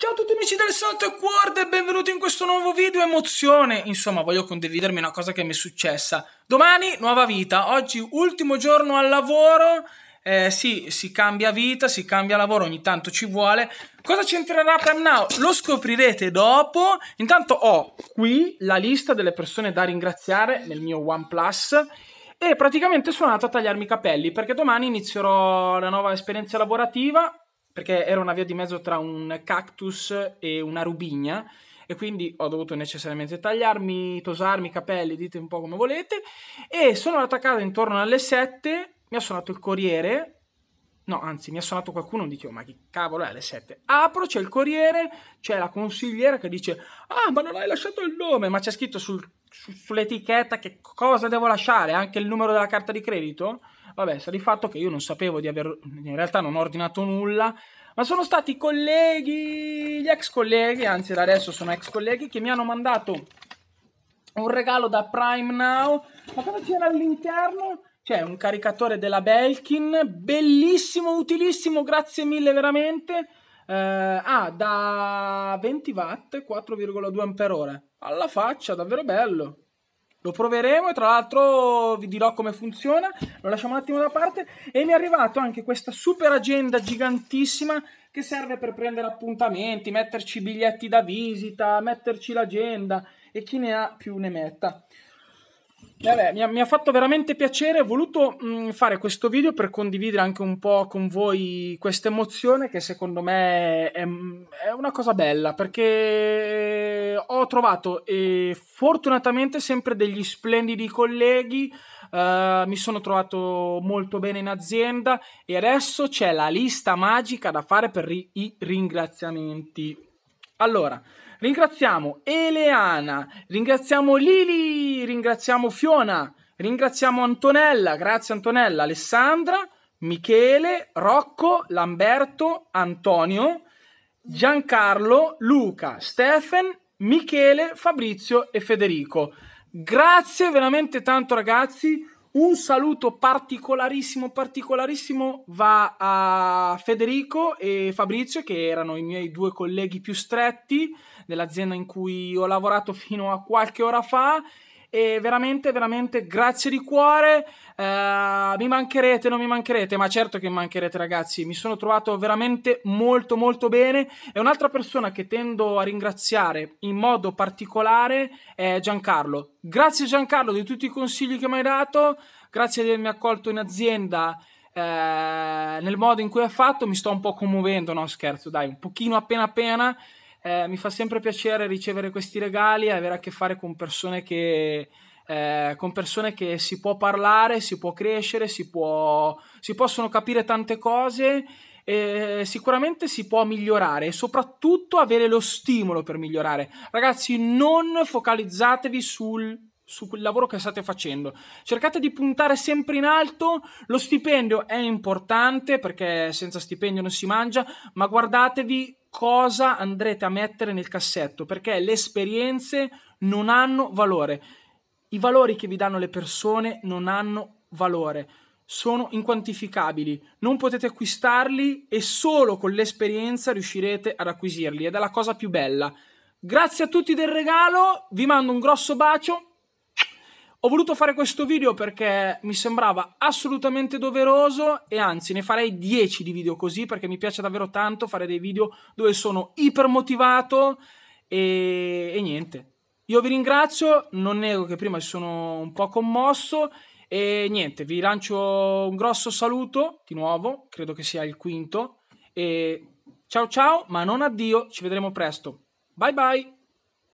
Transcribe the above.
Ciao a tutti amici del Santo e benvenuti in questo nuovo video, emozione! Insomma, voglio condividermi una cosa che mi è successa. Domani, nuova vita, oggi ultimo giorno al lavoro, eh, sì, si cambia vita, si cambia lavoro, ogni tanto ci vuole. Cosa c'entrerà Prime Now? Lo scoprirete dopo. Intanto ho qui la lista delle persone da ringraziare nel mio OnePlus e praticamente sono andato a tagliarmi i capelli perché domani inizierò la nuova esperienza lavorativa perché era una via di mezzo tra un cactus e una rubigna e quindi ho dovuto necessariamente tagliarmi, tosarmi i capelli, dite un po' come volete e sono andato a casa intorno alle 7, mi ha suonato il corriere No, anzi, mi ha suonato qualcuno dico, dicevo, oh, ma che cavolo è alle 7? Apro, c'è il corriere, c'è la consigliera che dice, ah, ma non hai lasciato il nome, ma c'è scritto sul, su, sull'etichetta che cosa devo lasciare, anche il numero della carta di credito? Vabbè, sta di fatto che io non sapevo di aver, in realtà non ho ordinato nulla, ma sono stati i colleghi, gli ex colleghi, anzi da adesso sono ex colleghi, che mi hanno mandato un regalo da Prime Now. Ma cosa c'era all'interno? C'è un caricatore della Belkin, bellissimo, utilissimo, grazie mille veramente. Eh, ah, da 20 watt, 4,2 ampere Ah, Alla faccia, davvero bello. Lo proveremo e tra l'altro vi dirò come funziona. Lo lasciamo un attimo da parte. E mi è arrivato anche questa super agenda gigantissima che serve per prendere appuntamenti, metterci biglietti da visita, metterci l'agenda e chi ne ha più ne metta. Vabbè, mi, ha, mi, ha, fatto veramente piacere, ho voluto mh, mm, fare questo video per condividere anche un po' con voi questa emozione che secondo me è, mm, è una cosa bella perché ho trovato eh, fortunatamente sempre degli splendidi colleghi, eh, mi sono trovato molto bene in azienda e adesso c'è la lista magica da fare per i, i ringraziamenti. Allora, ringraziamo Eleana, ringraziamo Lili, ringraziamo Fiona, ringraziamo Antonella, grazie Antonella, Alessandra, Michele, Rocco, Lamberto, Antonio, Giancarlo, Luca, Stefan, Michele, Fabrizio e Federico. Grazie veramente tanto ragazzi. Un saluto particolarissimo, particolarissimo va a Federico e Fabrizio, che erano i miei due colleghi più stretti dell'azienda in cui ho lavorato fino a qualche ora fa e veramente, veramente grazie di cuore. Uh, mi mancherete, non mi mancherete, ma certo che mi mancherete, ragazzi. Mi sono trovato veramente molto, molto bene. E un'altra persona che tendo a ringraziare in modo particolare è Giancarlo. Grazie, Giancarlo, di tutti i consigli che mi hai dato. Grazie di avermi accolto in azienda. Eh, nel modo in cui ha fatto mi sto un po' commuovendo, no scherzo, dai, un pochino appena appena, eh, mi fa sempre piacere ricevere questi regali e avere a che fare con persone che, eh, con persone che si può parlare, si può crescere, si, può, si possono capire tante cose E sicuramente si può migliorare e soprattutto avere lo stimolo per migliorare. Ragazzi, non focalizzatevi sul su quel lavoro che state facendo. Cercate di puntare sempre in alto, lo stipendio è importante perché senza stipendio non si mangia, ma guardatevi cosa andrete a mettere nel cassetto perché le esperienze non hanno valore. I valori che vi danno le persone non hanno valore, sono inquantificabili, non potete acquistarli e solo con l'esperienza riuscirete ad acquisirli ed è la cosa più bella. Grazie a tutti del regalo, vi mando un grosso bacio ho voluto fare questo video perché mi sembrava assolutamente doveroso e anzi ne farei 10 di video così perché mi piace davvero tanto fare dei video dove sono ipermotivato e, e niente. Io vi ringrazio, non nego che prima sono un po' commosso e niente, vi lancio un grosso saluto di nuovo, credo che sia il quinto e ciao ciao, ma non addio, ci vedremo presto. Bye bye!